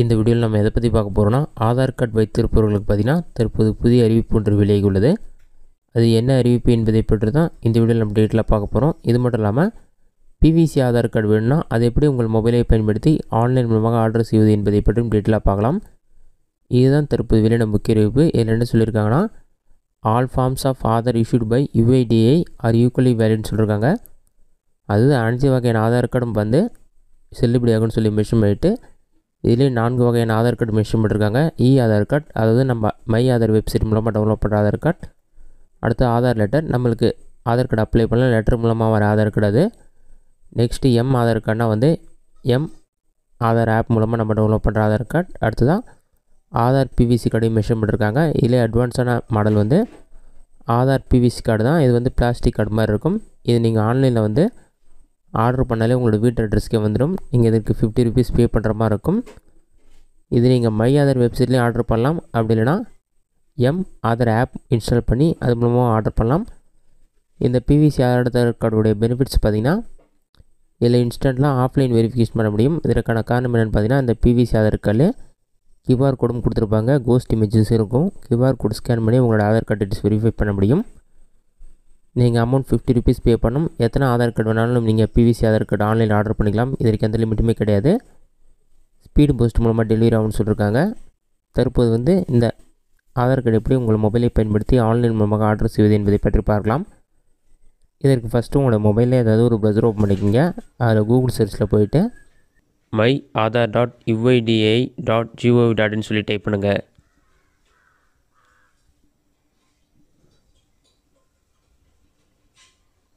இந்த வீடியோவில் நம்ம எதை பற்றி பார்க்க போகிறோன்னா ஆதார் கார்டு வைத்திருப்பவர்களுக்கு பார்த்தீங்கன்னா தற்போது புதிய அறிவிப்பு ஒன்று விலகியுள்ளது அது என்ன அறிவிப்பு என்பதை பற்றி தான் இந்த வீடியோவில் நம்ம டீட்டெயிலாக பார்க்க போகிறோம் இது மட்டும் இல்லாமல் பிவிசி ஆதார் கார்டு வேணும்னா அதை எப்படி உங்கள் மொபைலை பயன்படுத்தி ஆன்லைன் மூலமாக ஆர்டர் செய்வது என்பதை பற்றியும் டீட்டெயிலாக பார்க்கலாம் இதுதான் தற்போது வெளியிட முக்கிய அறிவிப்பு இதில் என்ன சொல்லியிருக்காங்கன்னா all forms of Aadhaar issued by UIDAI are equally வேலின்னு சொல்லியிருக்காங்க அது அனைத்து வகையான ஆதார் கார்டும் வந்து செல்லுபடியாகும்னு சொல்லி மிஷின் பண்ணிவிட்டு இதுலேயே நான்கு வகையான ஆதார் கார்டு மென்ஷன் பண்ணியிருக்காங்க இ e ஆதார் கார்டு அதாவது நம்ம மை ஆதார் வெப்சைட் மூலமாக டவுன்லோட் பண்ணுற ஆதார் கார்டு அடுத்து ஆதார் லெட்டர் நம்மளுக்கு ஆதார் கார்டு அப்ளை பண்ணலாம் லெட்டர் மூலமாக வர ஆதார் கார்டு அது நெக்ஸ்ட்டு எம் ஆதார் கார்டுனால் வந்து எம் ஆதார் ஆப் மூலமாக நம்ம டவுன்லோட் பண்ணுற ஆதார் கார்டு தான் ஆதார் பிவிசி கார்டையும் மென்ஷன் பண்ணியிருக்காங்க இதிலே அட்வான்ஸான மாடல் வந்து ஆதார் பிவிசி கார்டு தான் இது வந்து பிளாஸ்டிக் கார்டு மாதிரி இருக்கும் இது நீங்கள் ஆன்லைனில் வந்து ஆர்டர் பண்ணாலே உங்களோட வீட்டு அட்ரஸ்க்கே வந்துடும் நீங்கள் இதற்கு ஃபிஃப்டி ருபீஸ் பே பண்ணுற மாதிரி இருக்கும் இது நீங்கள் மை ஆதார் வெப்சைட்லேயும் ஆர்டர் பண்ணலாம் அப்படி இல்லைனா எம் ஆதார் ஆப் இன்ஸ்டால் பண்ணி அது மூலமாக ஆர்டர் பண்ணலாம் இந்த பிவிசி ஆதார் கார்டுடைய பெனிஃபிட்ஸ் பார்த்திங்கன்னா இதில் இன்ஸ்டண்ட்லாம் ஆஃப்லைன் வெரிஃபிகேஷன் பண்ண முடியும் இதற்கான காரணம் என்னென்னு பார்த்தீங்கன்னா இந்த பிவிசி ஆதார் கார்டில் கியூஆர் கோடும் கொடுத்துருப்பாங்க கோஸ்ட் இமேஜஸ் இருக்கும் கியூஆர் கோடு ஸ்கேன் பண்ணி உங்களோட ஆதார் கார்டு டீட்டெயில்ஸ் வெரிஃபை பண்ண முடியும் நீங்கள் அமௌண்ட் ஃபிஃப்டி ருபீஸ் பே பண்ணணும் எத்தனை ஆதார் கார்டு வேணாலும் நீங்கள் PVC Aadhaar card online order பண்ணிக்கலாம் இதற்கு எந்த லிமிட்டுமே கிடையாது ஸ்பீடு போஸ்ட் மூலமாக டெலிவரி ஆகும்னு சொல்லியிருக்காங்க தற்போது வந்து இந்த ஆதார் கார்டு எப்படி உங்கள் மொபைலை பயன்படுத்தி ஆன்லைன் மூலமாக ஆர்டர் செய்வது என்பதை பற்றி பார்க்கலாம் இதற்கு ஃபஸ்ட்டு உங்களோட மொபைலில் ஏதாவது ஒரு ப்ரௌசர் ஓப்பன் பண்ணிக்கோங்க அதில் கூகுள் சர்ச்சில் போயிட்டு my Aadhaar dot UIDAI dot GOV டாட்னு சொல்லி டைப் பண்ணுங்கள்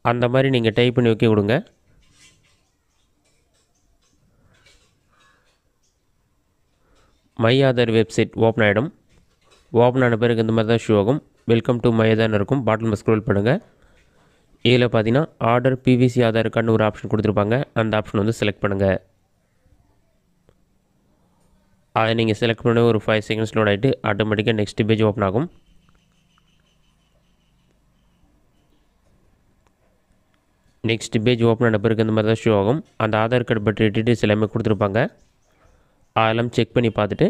அந்த மாதிரி நீங்கள் டைப் பண்ணி வைக்க கொடுங்க மை ஆதார் வெப்சைட் ஓப்பன் ஆகிடும் ஓப்பன் ஆன பிறகு இந்த மாதிரி தான் ஷூ ஆகும் வெல்கம் டு மை தான் இருக்கும் பாட்டில் ஸ்க்ரோல் பண்ணுங்கள் இதில் பார்த்தீங்கன்னா ஆர்டர் பிவிசி ஆதார் கார்டுன்னு ஒரு ஆப்ஷன் கொடுத்துருப்பாங்க அந்த ஆப்ஷன் வந்து செலக்ட் பண்ணுங்கள் அதை நீங்கள் செலக்ட் பண்ணி ஒரு ஃபைவ் செகண்ட்ஸ் லோட் ஆகிட்டு ஆட்டோமேட்டிக்காக நெக்ஸ்ட் பேஜ் ஓப்பன் ஆகும் நெக்ஸ்ட் பேஜ் ஓப்பன் ஆன பிறகு இந்த மாதிரி தான் ஷோ ஆகும் அந்த ஆதார் கார்டு பற்றி டீட்டெயில்ஸ் எல்லாமே கொடுத்துருப்பாங்க அதெல்லாம் செக் பண்ணி பார்த்துட்டு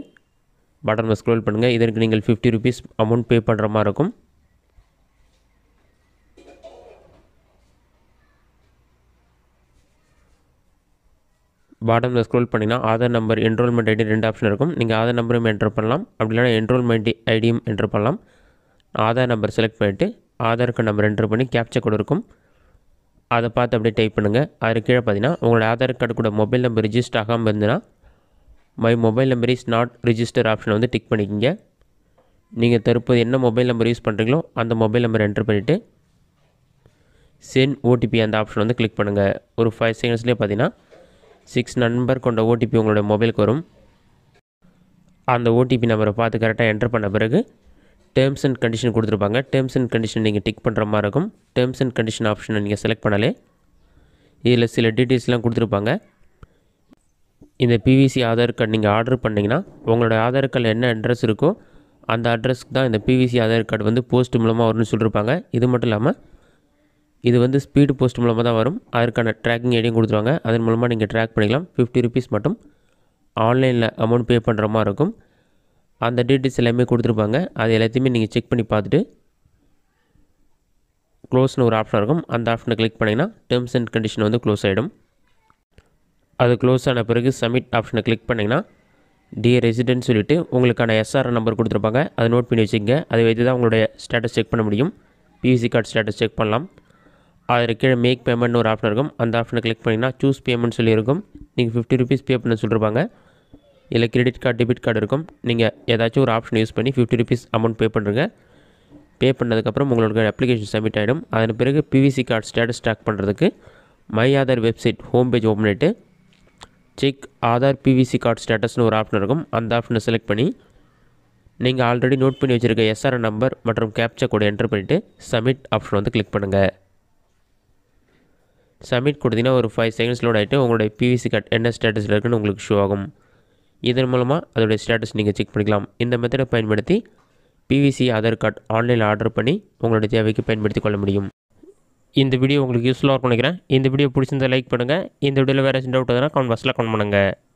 பட்டன் ஸ்க்ரோல் பண்ணுங்கள் இதற்கு நீங்கள் ஃபிஃப்டி ருபீஸ் அமௌண்ட் பே பண்ணுற மாதிரி இருக்கும் பாட்டமில் ஸ்க்ரோல் பண்ணிங்கன்னா ஆதார் நம்பர் என்ரோல்மெண்ட் ஐடி ரெண்டு ஆப்ஷன் இருக்கும் நீங்கள் ஆதார் நம்பரும் என்ட்ரு பண்ணலாம் அப்படி இல்லைனா என்ரோல்மெண்ட் ஐடியும் என்ட்ரு பண்ணலாம் ஆதார் நம்பர் செலக்ட் பண்ணிவிட்டு ஆதார் கார்டு நம்பர் என்ட்ரு பண்ணி கேப்சர் கூட இருக்கும் அதை பார்த்து அப்படியே டைப் பண்ணுங்கள் அதுக்கு கீழே பார்த்தீங்கன்னா உங்களோட ஆதார் கார்டு கூட மொபைல் நம்பர் ரிஜிஸ்டர் ஆகாமல் இருந்ததுன்னா my mobile number is not register ஆப்ஷனை வந்து டிக் பண்ணிக்கிங்க நீங்கள் தற்போது என்ன மொபைல் நம்பர் யூஸ் பண்ணுறீங்களோ அந்த மொபைல் நம்பர் என்ட்ரு பண்ணிவிட்டு சென் ஓடிபி அந்த ஆப்ஷன் வந்து கிளிக் பண்ணுங்கள் ஒரு ஃபைவ் செகண்ட்ஸ்லேயே பார்த்தீங்கன்னா சிக்ஸ் நம்பர் கொண்ட ஓடிபி உங்களோட மொபைலுக்கு வரும் அந்த ஓடிபி நம்பரை பார்த்து கரெக்டாக என்ட்ரு பண்ண பிறகு டேர்ம்ஸ் அண்ட் கண்டிஷன் கொடுத்துருப்பாங்க டேர்ம்ஸ் அண்ட் கண்டிஷன் நீங்கள் டிக் பண்ணுற மாதிரி இருக்கும் டேர்ம்ஸ் அண்ட் கண்டிஷன் ஆப்ஷனை நீங்கள் செலக்ட் பண்ணாலே இதில் சில டீட்டெயில்ஸ்லாம் கொடுத்துருப்பாங்க இந்த பிவிசி ஆதார் கார்டு நீங்கள் ஆர்டர் பண்ணிங்கன்னா உங்களோட ஆதார் கார்டில் என்ன அட்ரஸ் இருக்கோ அந்த அட்ரஸ்க்கு தான் இந்த பிவிசி ஆதார் கார்டு வந்து போஸ்ட் மூலமாக வரும்னு சொல்லியிருப்பாங்க இது மட்டும் இல்லாமல் இது வந்து ஸ்பீடு போஸ்ட் மூலமாக தான் வரும் அதற்கான ட்ராக்கிங் ஐடியும் கொடுத்துருவாங்க அதன் மூலமாக நீங்கள் ட்ராக் பண்ணிக்கலாம் ஃபிஃப்டி ருபீஸ் மட்டும் ஆன்லைனில் அமௌண்ட் பே பண்ணுற மாதிரி இருக்கும் அந்த டீட்டெயில்ஸ் எல்லாமே கொடுத்துருப்பாங்க அது எல்லாத்தையுமே நீங்கள் செக் பண்ணி பார்த்துட்டு க்ளோஸ்னு ஒரு ஆப்ஷன் இருக்கும் அந்த ஆப்ஷனை கிளிக் பண்ணிங்கன்னா டேர்ம்ஸ் அண்ட் கண்டிஷன் வந்து க்ளோஸ் ஆகிடும் அது க்ளோஸ் ஆன பிறகு சப்மிட் ஆப்ஷனை கிளிக் பண்ணிங்கன்னா டிஏ ரெசிடென்ட் சொல்லிவிட்டு உங்களுக்கான எஸ்ஆர்ஆர் நம்பர் கொடுத்துருப்பாங்க அதை நோட் பண்ணி வச்சுக்கோங்க அதை வைத்து தான் உங்களுடைய ஸ்டேட்டஸ் செக் பண்ண முடியும் பிசி கார்டு ஸ்டேட்டஸ் செக் பண்ணலாம் அதற்கு கீழே மேக் பேமெண்ட்னு ஒரு ஆப்ஷன் இருக்கும் அந்த ஆப்ஷனை கிளிக் பண்ணிங்கன்னா சூஸ் பேமெண்ட் சொல்லியிருக்கும் நீங்கள் ஃபிஃப்டி ருபீஸ் பே பண்ண சொல்லியிருப்பாங்க இல்லை கிரெடிட் கார்டு டெபிட் கார்டு இருக்கும் நீங்கள் ஏதாச்சும் ஒரு ஆப்ஷன் யூஸ் பண்ணி ஃபிஃப்டி ருபீஸ் அமௌண்ட் பே பண்ணுறங்க பே பண்ணதுக்கப்புறம் உங்களோட அப்ளிகேஷன் சப்மிட் ஆகிடும் அதன் பிறகு பிவிசி கார்டு ஸ்டேட்டஸ் ட்ராக் பண்ணுறதுக்கு my Aadhaar website home page open ஆகிட்டு செக் ஆதார் பிவிசி கார்டு ஸ்டேட்டஸ்னு ஒரு ஆப்ஷன் இருக்கும் அந்த ஆப்ஷனை செலக்ட் பண்ணி நீங்கள் ஆல்ரெடி நோட் பண்ணி வச்சுருக்க எஸ்ஆர் நம்பர் மற்றும் கேப்சா கூட என்டர் பண்ணிவிட்டு சப்மிட் ஆப்ஷன் வந்து கிளிக் பண்ணுங்கள் சப்மிட் கொடுத்தீங்கன்னா ஒரு ஃபைவ் செகண்ட்ஸ் லோட் ஆகிட்டு உங்களுடைய பிவிசி கார்டு என்ன ஸ்டேட்டஸில் இருக்குன்னு உங்களுக்கு ஷோ ஆகும் இதன் மூலமாக அதோடைய ஸ்டேட்டஸ் நீங்கள் செக் பண்ணிக்கலாம் இந்த மெத்தடை பயன்படுத்தி பிவிசி ஆதார் கார்டு ஆன்லைனில் ஆர்டர் பண்ணி உங்களுடைய தேவைக்கு பயன்படுத்தி கொள்ள முடியும் இந்த வீடியோ உங்களுக்கு யூஸ்ஃபுல்லாக இருக்கும் நினைக்கிறேன் இந்த வீடியோ பிடிச்சிருந்தால் லைக் பண்ணுங்கள் இந்த வீடியோவில் வேறு ஏதாச்சும் டவுட் எதுனா கமெண்ட் பாக்ஸில் கமெண்ட் பண்ணுங்கள்